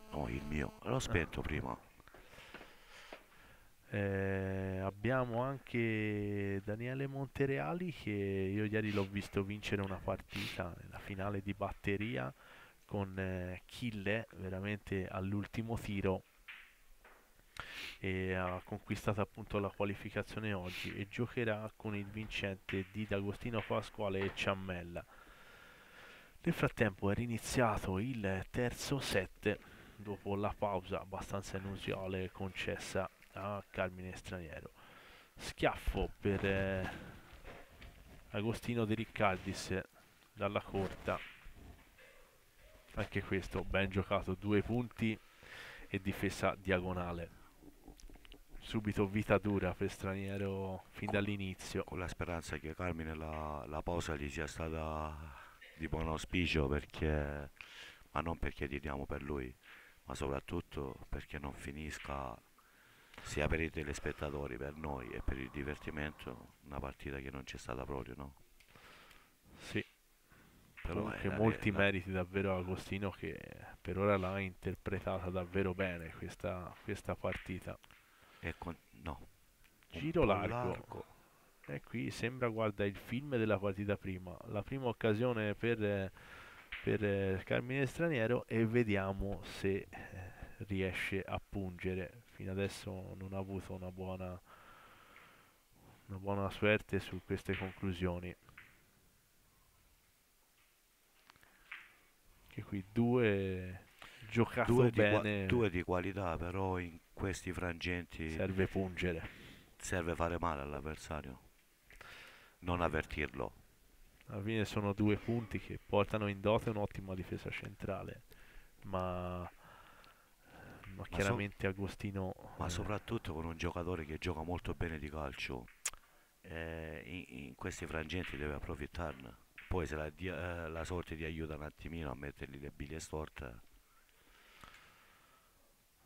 B: No, oh, il mio, l'ho ah. spento ah. prima.
A: Eh, abbiamo anche Daniele Montereali che io ieri l'ho visto vincere una partita nella finale di batteria con eh, Chille veramente all'ultimo tiro e ha conquistato appunto la qualificazione oggi e giocherà con il vincente di D'Agostino Pasquale e Ciammella. Nel frattempo è riniziato il terzo set dopo la pausa abbastanza inusuale concessa a Carmine Straniero. Schiaffo per eh, Agostino De Riccardis dalla corta anche questo ben giocato due punti e difesa diagonale subito vita dura per straniero fin dall'inizio
B: con la speranza che Carmine la, la, pausa gli sia stata di buon auspicio perché ma non perché tiriamo per lui ma soprattutto perché non finisca sia per i telespettatori per noi e per il divertimento una partita che non c'è stata proprio
A: no? sì Comunque oh, molti bella. meriti davvero a Agostino che per ora l'ha interpretata davvero bene questa, questa partita. E con... no. Giro largo. largo. E qui sembra, guarda, il film della partita prima. La prima occasione per, per eh, Carmine Straniero e vediamo se eh, riesce a pungere. Fino adesso non ha avuto una buona, una buona suerte su queste conclusioni. anche qui due giocato due bene. Di due di qualità, però
B: in questi frangenti serve pungere. Serve fare male all'avversario, non avvertirlo.
A: Alla fine sono due punti che portano in dote un'ottima difesa centrale, ma ma chiaramente
B: ma so- Agostino ma eh... soprattutto con un giocatore che gioca molto bene di calcio eh, in, in, questi frangenti deve approfittarne poi se la, eh, la sorte ti aiuta un
A: attimino a mettergli le biglie storte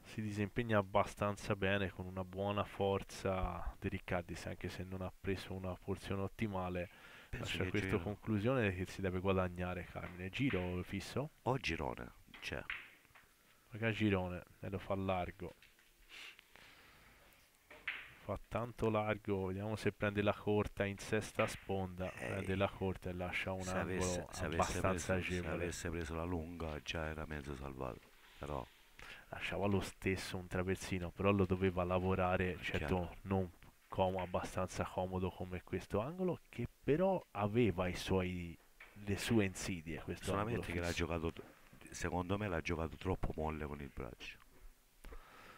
A: si disimpegna abbastanza bene con una buona forza di Riccardi anche se non ha preso una porzione ottimale Penso lascia questa conclusione che si deve guadagnare Carmine giro fisso? o girone c'è cioè. Magari girone e lo fa largo fa tanto largo vediamo se prende la corta in sesta sponda eh, prende la corta e lascia un se angolo avesse, se abbastanza agevole se avesse preso la lunga già era mezzo salvato però lasciava lo stesso un traversino però lo doveva lavorare certo chiaro. non com abbastanza comodo come questo angolo che però aveva suoi, le sue insidie solamente che l'ha giocato
B: secondo me l'ha giocato troppo molle con il braccio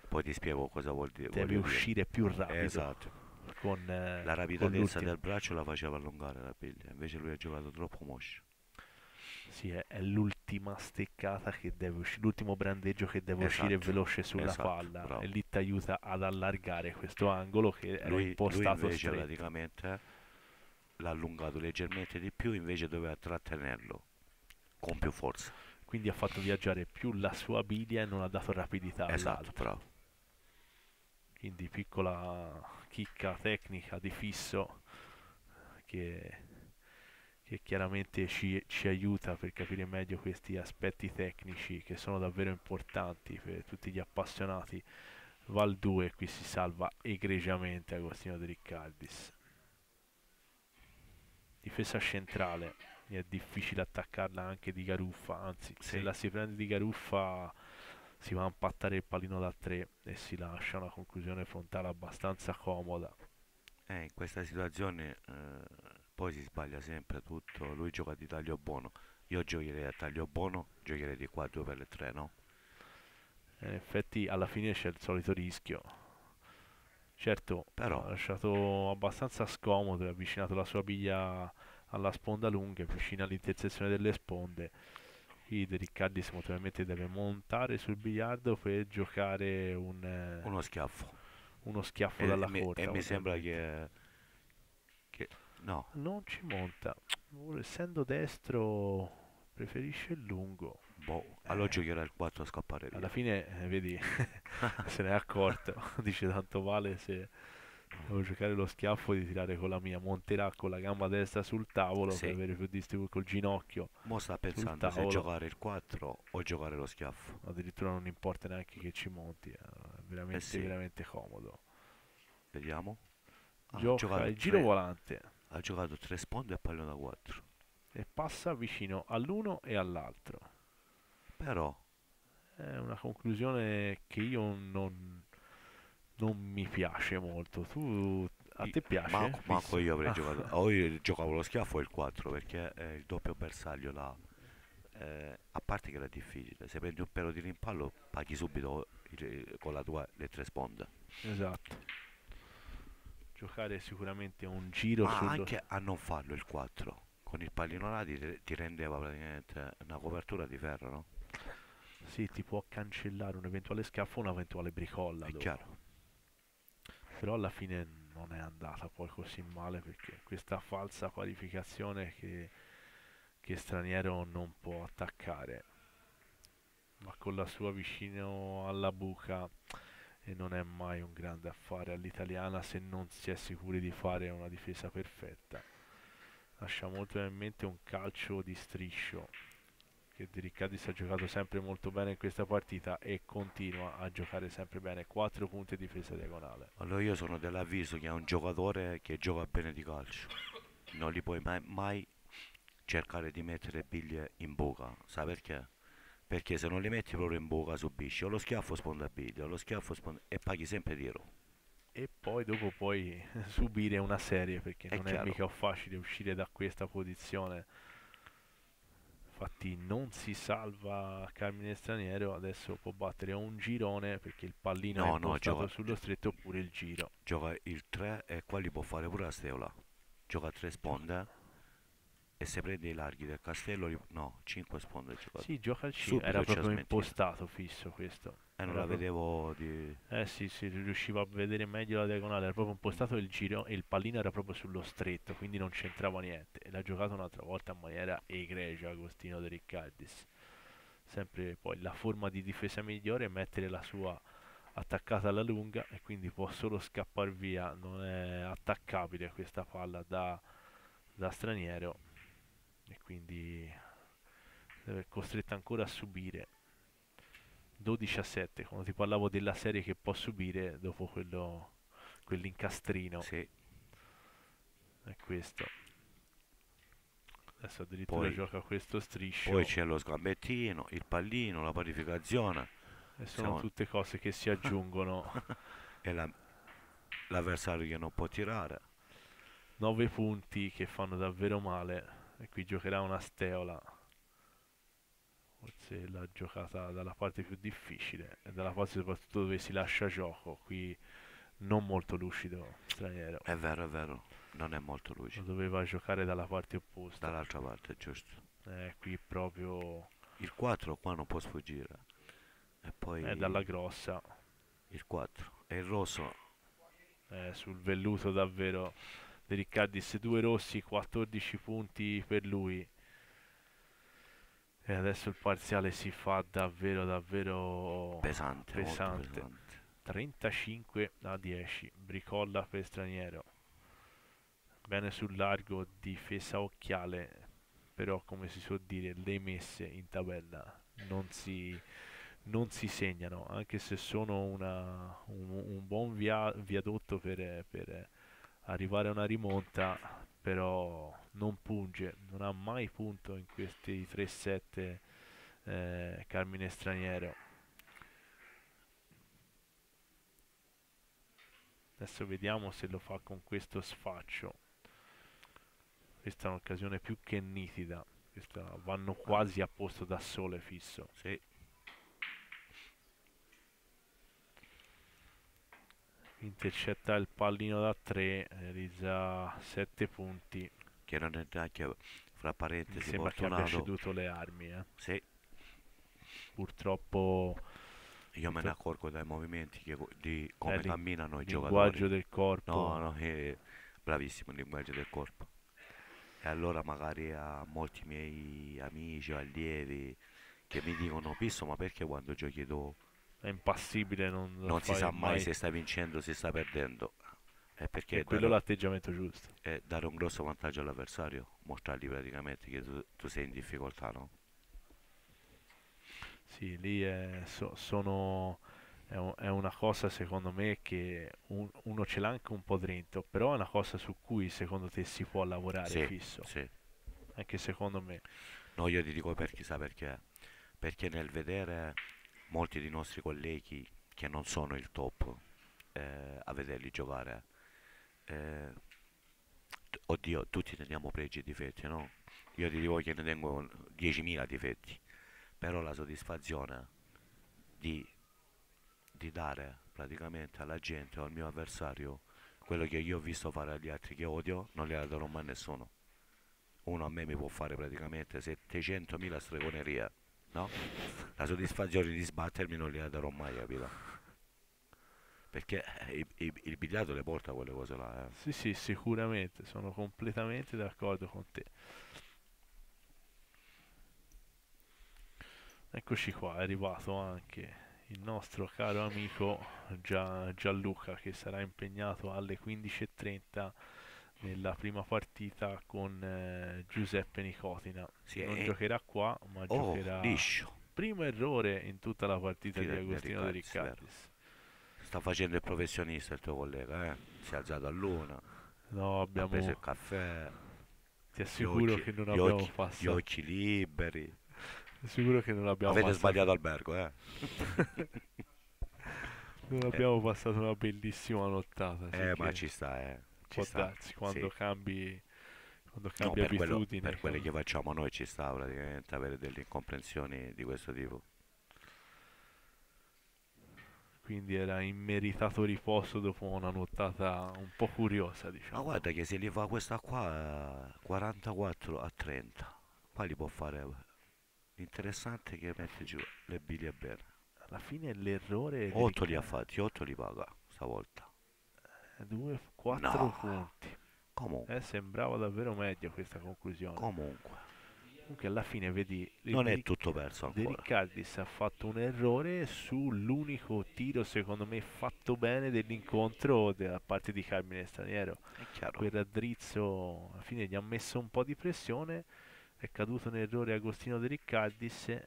B: poi ti spiego cosa vuol dire devi uscire dire. più rapido esatto con, eh, la rapidezza del braccio la faceva allungare la piglia invece lui ha giocato troppo moscio
A: sì, è, è l'ultima steccata che deve uscire, l'ultimo brandeggio che deve esatto, uscire veloce sulla esatto, palla bravo. e lì ti aiuta ad allargare questo angolo che era impostato lui praticamente
B: l'ha allungato leggermente di più invece doveva trattenerlo con
A: più forza quindi ha fatto viaggiare più la sua biglia e non ha dato rapidità esatto, all'altro quindi piccola chicca tecnica di fisso che, che chiaramente ci, ci, aiuta per capire meglio questi aspetti tecnici che sono davvero importanti per tutti gli appassionati Val 2 qui si salva egregiamente Agostino De Riccardis difesa centrale è difficile attaccarla anche di Garuffa anzi sì. se la si prende di Garuffa si va a impattare il pallino da 3 e si lascia una conclusione frontale abbastanza comoda. Eh, in questa situazione
B: eh, poi si sbaglia sempre tutto, lui gioca di taglio buono, io giocherei a
A: taglio buono, giocherei di 4 per le 3, no? Eh, in effetti alla fine c'è il solito rischio. Certo, Però... ha lasciato abbastanza scomodo, ha avvicinato la sua biglia alla sponda lunga, vicino all'intersezione delle sponde i Riccardi simultaneamente deve montare sul biliardo per giocare un, eh, uno schiaffo uno schiaffo e dalla mi, e mi sembra che, che, no non ci monta essendo destro preferisce il lungo boh allora eh. giocherà il
B: 4 a scappare via. alla fine eh, vedi
A: se ne è accorto dice tanto vale se devo giocare lo schiaffo di tirare con la mia monterà con la gamba destra sul tavolo sì. per avere più distribuito col ginocchio mo sta pensando se giocare il 4 o giocare lo schiaffo addirittura non importa neanche che ci monti eh, è veramente eh sì. veramente comodo vediamo ah, gioca il giro tre. volante ha giocato 3 sponde e pallone da 4 e passa vicino all'uno e all'altro però è una conclusione che io non non mi piace molto. Tu a te piace? Manco, manco io avrei ah. giocato.
B: O ah, io giocavo lo schiaffo il 4 perché eh, il doppio bersaglio là. Eh, a parte che era difficile, se prendi un pelo di rimpallo paghi subito con la tua le tre sponde.
A: Esatto. Giocare sicuramente un giro. Ma sul... anche
B: a non farlo il 4 con il pallino là ti, ti rendeva praticamente una
A: copertura di ferro, no? Sì, ti può cancellare un eventuale schiaffo, un eventuale bricolla. È chiaro però alla fine non è andata poi così male perché questa falsa qualificazione che, che straniero non può attaccare ma con la sua vicino alla buca e non è mai un grande affare all'italiana se non si è sicuri di fare una difesa perfetta lascia molto in mente un calcio di striscio che Di Riccadis ha giocato sempre molto bene in questa partita e continua a giocare sempre bene 4 punti di difesa diagonale
B: allora io sono dell'avviso che è un giocatore che gioca bene di calcio non li puoi mai, mai cercare di mettere biglie in bocca sai perché? perché se non li metti proprio in bocca subisci o lo schiaffo sponda spondabilità o lo schiaffo spondabilità e paghi sempre tiro
A: e poi dopo puoi subire una serie perché è non chiaro. è mica facile uscire da questa posizione infatti non si salva Carmine Straniero adesso può battere o un girone perché il pallino no, è no, gioca...
B: sullo stretto oppure il giro gioca il 3 e qua gli può fare pure la steola gioca 3 sponde e se prendi i larghi del castello, no, 5 sponde
A: Sì, gioca al 5, era proprio impostato fisso questo. E eh, non era la vedevo di... Eh sì, sì, riusciva a vedere meglio la diagonale, era proprio impostato il giro e il pallino era proprio sullo stretto, quindi non c'entrava niente. E l'ha giocato un'altra volta in maniera egregia Agostino De Riccardis. Sempre poi la forma di difesa migliore è mettere la sua attaccata alla lunga e quindi può solo scappare via, non è attaccabile questa palla da, da straniero e quindi è costretta ancora a subire 12 a 7 quando ti parlavo della serie che può subire dopo quello, quell'incastrino sì. è questo adesso addirittura poi, gioca questo striscio poi c'è lo
B: sgambettino il pallino la parificazione e sono Siamo... tutte cose che si aggiungono
A: e la, l'avversario che non può tirare 9 punti che fanno davvero male e qui giocherà una steola forse l'ha giocata dalla parte più difficile e dalla parte soprattutto dove si lascia gioco qui non molto lucido straniero è vero è vero non è molto lucido doveva giocare dalla parte opposta dall'altra parte giusto eh, qui proprio il 4 qua non può sfuggire e poi è dalla grossa il 4 e il rosso eh, sul velluto davvero De Riccardis 2 rossi, 14 punti per lui. E adesso il parziale si fa davvero, davvero pesante. pesante. pesante. 35 a 10. Bricolla per straniero. Bene sul largo, difesa occhiale. Però, come si suol dire, le messe in tabella non si, non si segnano, anche se sono una, un, un, buon via, viadotto per, per arrivare a una rimonta, però non punge, non ha mai punto in questi 3-7 eh, Carmine Straniero. Adesso vediamo se lo fa con questo sfaccio. Questa è un'occasione più che nitida. Questa vanno quasi a posto da sole fisso. Sì. intercetta il pallino da 3 realizza 7 punti che non è neanche fra parentesi Mi sembra che abbia ceduto le armi eh. sì. purtroppo io me ne
B: accorgo dai movimenti che, di eh, come camminano i giocatori. Linguaggio del corpo. No, no, è eh, bravissimo il linguaggio del corpo. E allora magari a molti miei amici, allievi che mi dicono Pisso, ma perché quando giochi tu
A: è impassibile. Non, non si sa mai, mai, se
B: sta vincendo o se sta perdendo. È perché è quello l'atteggiamento giusto. È dare un grosso vantaggio all'avversario, mostrargli praticamente che tu, tu sei in difficoltà, no?
A: Sì, lì è, so, sono, è, è, una cosa secondo me che un, uno ce l'ha anche un po' dritto, però è una cosa su cui secondo te si può lavorare sì, fisso. Sì. Anche secondo me. No, io ti dico per chissà
B: perché. Perché nel vedere molti dei nostri colleghi che non sono il top eh, a vederli giocare. Eh, oddio, tutti teniamo pregi e difetti, no? Io ti dico che ne tengo 10.000 difetti, però la soddisfazione di, di dare praticamente alla gente o al mio avversario quello che io ho visto fare agli altri che odio non gliela darò mai a nessuno uno a me mi può fare praticamente 700.000 stregonerie no? La soddisfazione di sbattermi non gliela darò mai, capito? Perché eh, il, il, il biliardo le porta quelle cose là. Eh.
A: Sì, sì, sicuramente, sono completamente d'accordo con te. Eccoci qua, è arrivato anche il nostro caro amico Gian, Gianluca che sarà impegnato alle 15.30 nella prima partita con eh, Giuseppe Nicotina. Sì, non è... giocherà qua, ma oh, giocherà liscio. primo errore in tutta la partita sì, di Agostino De Riccardis. Certo.
B: Sta facendo il professionista il tuo collega, eh? Si è alzato all'una. No, abbiamo ha preso il caffè. Ti assicuro occhi, che non abbiamo occhi, passato. Gli occhi liberi.
A: Sicuro che non abbiamo Avete passato. sbagliato albergo, eh? non abbiamo eh. passato una bellissima nottata. Eh, ma ci sta, eh può sta, darsi quando sì. cambi quando cambia no, per abitudine. Quello, per quello che
B: facciamo noi ci sta praticamente avere delle
A: incomprensioni di questo tipo. Quindi era in meritato riposo dopo una nottata un po' curiosa, diciamo. Ma guarda che se li fa questa
B: qua 44 a 30, qua li può fare. L'interessante è che mette giù le biglie bene.
A: Alla fine l'errore...
B: 8 li ha fatti, 8 li paga stavolta.
A: 2, 4 no. punti. Comunque. Eh, sembrava davvero meglio questa conclusione. Comunque. Comunque alla fine vedi... Non è tutto perso ancora. De Riccardis ha fatto un errore sull'unico tiro, secondo me, fatto bene dell'incontro da parte di Carmine Straniero. Quel raddrizzo, alla fine gli ha messo un po' di pressione, è caduto un errore Agostino De Riccardis,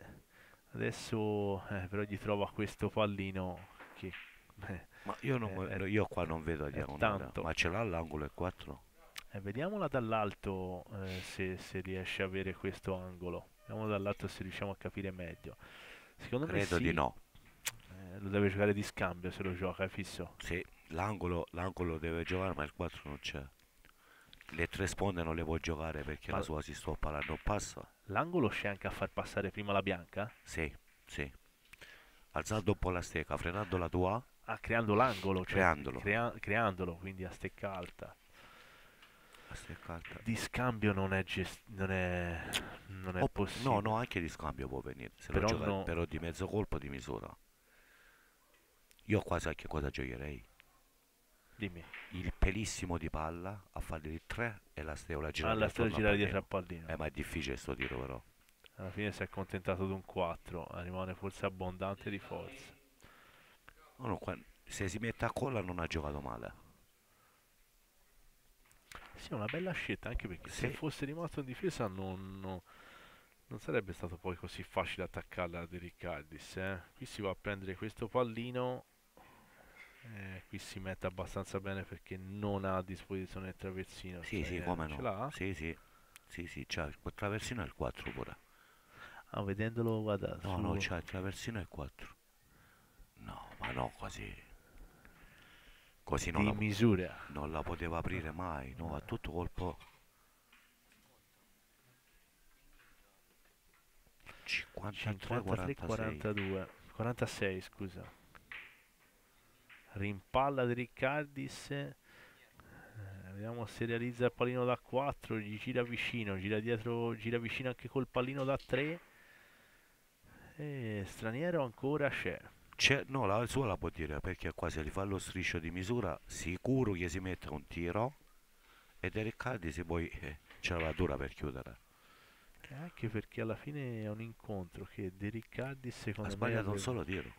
A: adesso eh, però gli trova questo pallino che... Beh, ma io, non, eh, io qua non vedo la eh, diagonale,
B: ma ce l'ha l'angolo
A: e 4? Eh, vediamola dall'alto eh, se, se, riesce a avere questo angolo. Vediamo dall'alto se riusciamo a capire meglio. Secondo Credo me Credo sì. di no. Eh, lo deve giocare di scambio se lo
B: gioca, è fisso. Sì, l'angolo, deve giocare, ma il 4 non c'è. Le tre sponde non le può giocare perché ma la sua si stoppa, la non passa.
A: L'angolo c'è anche a far passare prima la bianca?
B: Sì, sì. Alzando un po' la steca, frenando la tua
A: Ah, creando l'angolo, cioè, creandolo. Crea creandolo, quindi a stecca alta. A stecca alta. Di scambio non è, non è, non è oh, possibile. No, no, anche di scambio
B: può venire, però, gioca, no. però di mezzo colpo di misura. Io quasi anche cosa gioierei. Dimmi. Il pelissimo di palla a fare il 3 e la steola girare. Ah, la steola girare dietro a pallino. Eh, ma è difficile sto tiro però.
A: Alla fine si è accontentato di un 4, eh, rimane forse abbondante di forza. Uno, se si mette a colla non ha giocato male. Sì, è una bella scelta anche perché sì. se fosse rimasto in difesa non, non, sarebbe stato poi così facile attaccarla di Riccardis. Eh. Qui si va a prendere questo pallino. Eh, qui si mette abbastanza bene perché non ha a disposizione il traversino. Sì, cioè, sì, come no. Sì, sì.
B: Sì, sì, c'ha il traversino e il 4 pure.
A: Ah, vedendolo guarda. No, su... no, c'ha
B: il traversino e il 4. Ma no, così. Così non, la, misura. non la poteva aprire mai, no, a tutto colpo.
A: 53, 42, 46 scusa. Rimpalla di Riccardis. Eh, vediamo se realizza il pallino da 4, gli gira vicino, gira dietro, gira vicino anche col pallino da 3. E eh, straniero ancora c'è
B: no, la sua la può dire perché qua se gli fa lo striscio di misura sicuro che si mette un tiro e Derek Cardi se poi eh, ce la dura per chiudere
A: eh, anche perché alla fine è un incontro che De Riccardi secondo ha sbagliato me aveva... un solo tiro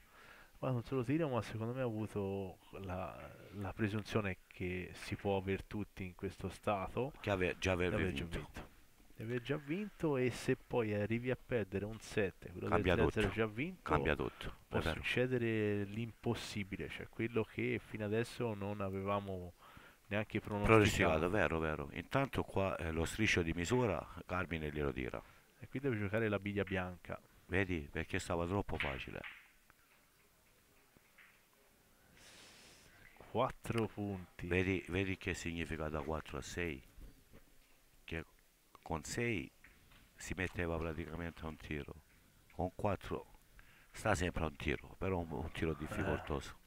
A: ma non solo tiro ma secondo me ha avuto la, la presunzione che si può aver tutti in questo stato che ave, già aveva vinto. vinto di aver già vinto e se poi arrivi a perdere un 7, quello cambia del 3 già vinto, cambia tutto. può davvero. succedere l'impossibile, cioè quello che fino adesso non avevamo neanche pronosticato. Vero, vero.
B: Intanto qua eh, lo striscio di misura Carmine glielo tira.
A: E qui deve giocare la biglia bianca.
B: Vedi, perché stava troppo facile.
A: 4 punti.
B: Vedi, vedi che significa da 4 a 6? con 6 si metteva praticamente a un tiro, con 4 sta sempre a un tiro, però un, un tiro eh. difficoltoso.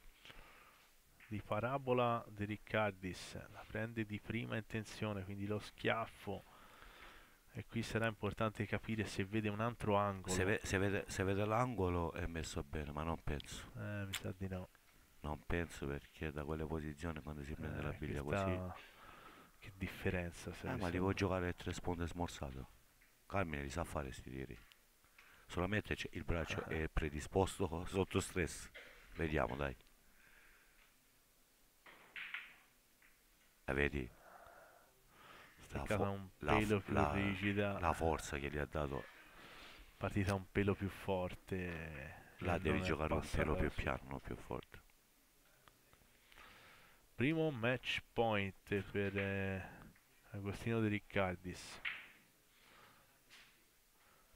A: Di parabola di Riccardis, la prende di prima intenzione, quindi lo schiaffo. E qui sarà importante capire se vede un altro angolo. Se, ve,
B: se vede, vede l'angolo è messo bene, ma non penso.
A: Eh, mi sa di no.
B: Non penso perché da quelle posizioni quando si prende eh, la biglia così
A: che differenza se Eh, ma li vuoi
B: giocare tre sponde smorzate? Carmine li sa fare sti tiri. Solamente il braccio eh. è predisposto sotto stress. Vediamo, dai. La eh, vedi? La, fo la, la, la, forza che gli ha dato.
A: Partita un pelo più forte. La devi giocare un pelo più piano, più forte primo match point per eh, Agostino De Riccardis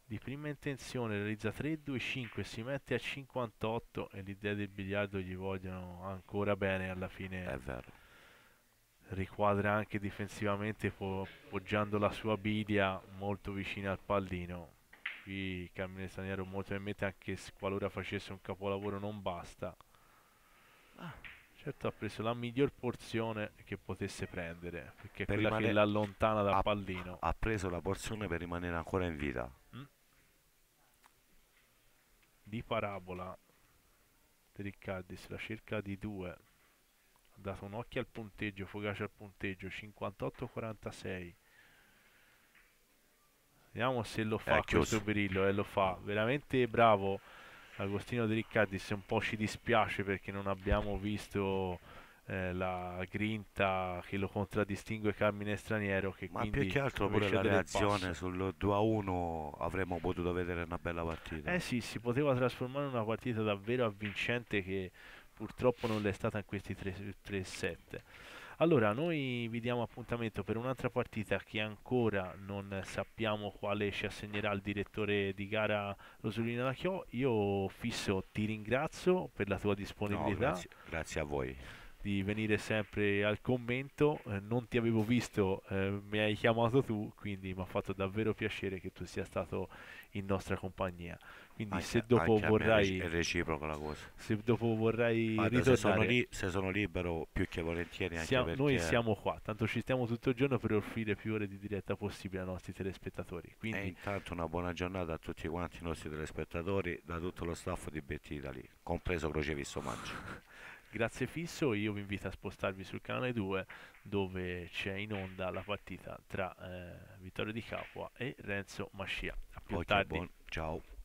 A: di prima intenzione realizza 3-2-5 si mette a 58 e l'idea del biliardo gli vogliono ancora bene alla fine è vero riquadra anche difensivamente po poggiando la sua biglia molto vicina al pallino qui Camille Straniero molto probabilmente anche qualora facesse un capolavoro non basta ah Certo ha preso la miglior porzione che potesse prendere, perché per quella che l'allontana
B: dal pallino. Ha preso la porzione per rimanere ancora in vita.
A: Mm. Di parabola, Riccardis la cerca di due. ha dato un occhio al punteggio, fugace al punteggio, 58-46. Vediamo se lo fa questo Berillo, e eh, lo fa, veramente bravo Agostino De Riccardi se un po' ci dispiace perché non abbiamo visto eh, la grinta che lo contraddistingue Carmine Straniero che ma più che altro pure la reazione
B: sul 2-1 avremmo potuto vedere una bella partita
A: eh sì, si poteva trasformare in una partita davvero avvincente che purtroppo non l'è stata in questi 3-7 allora, noi vi diamo appuntamento per un'altra partita che ancora non sappiamo quale ci assegnerà il direttore di gara Rosolina Lacchiò. Io fisso ti ringrazio per la tua disponibilità. No, grazie, grazie a voi di venire sempre al commento. Eh, non ti avevo visto, eh, mi hai chiamato tu, quindi mi ha fatto davvero piacere che tu sia stato in nostra compagnia. Quindi anche, se dopo vorrai... È reciproco la cosa. Se dopo vorrai... ritornare, se, sono li,
B: se sono libero più che volentieri anche siamo, perché... Noi siamo
A: qua, tanto ci stiamo tutto il giorno per offrire più ore di diretta possibile ai nostri telespettatori. Quindi... E
B: intanto una buona giornata a tutti quanti i nostri telespettatori, da tutto lo staff di Betti Italy, compreso Crocefisso Maggio.
A: Grazie Fisso, io vi invito a spostarvi sul canale 2 dove c'è in onda la partita tra eh, Vittorio Di Capua e Renzo Mascia più Poi tardi. Buon. Ciao.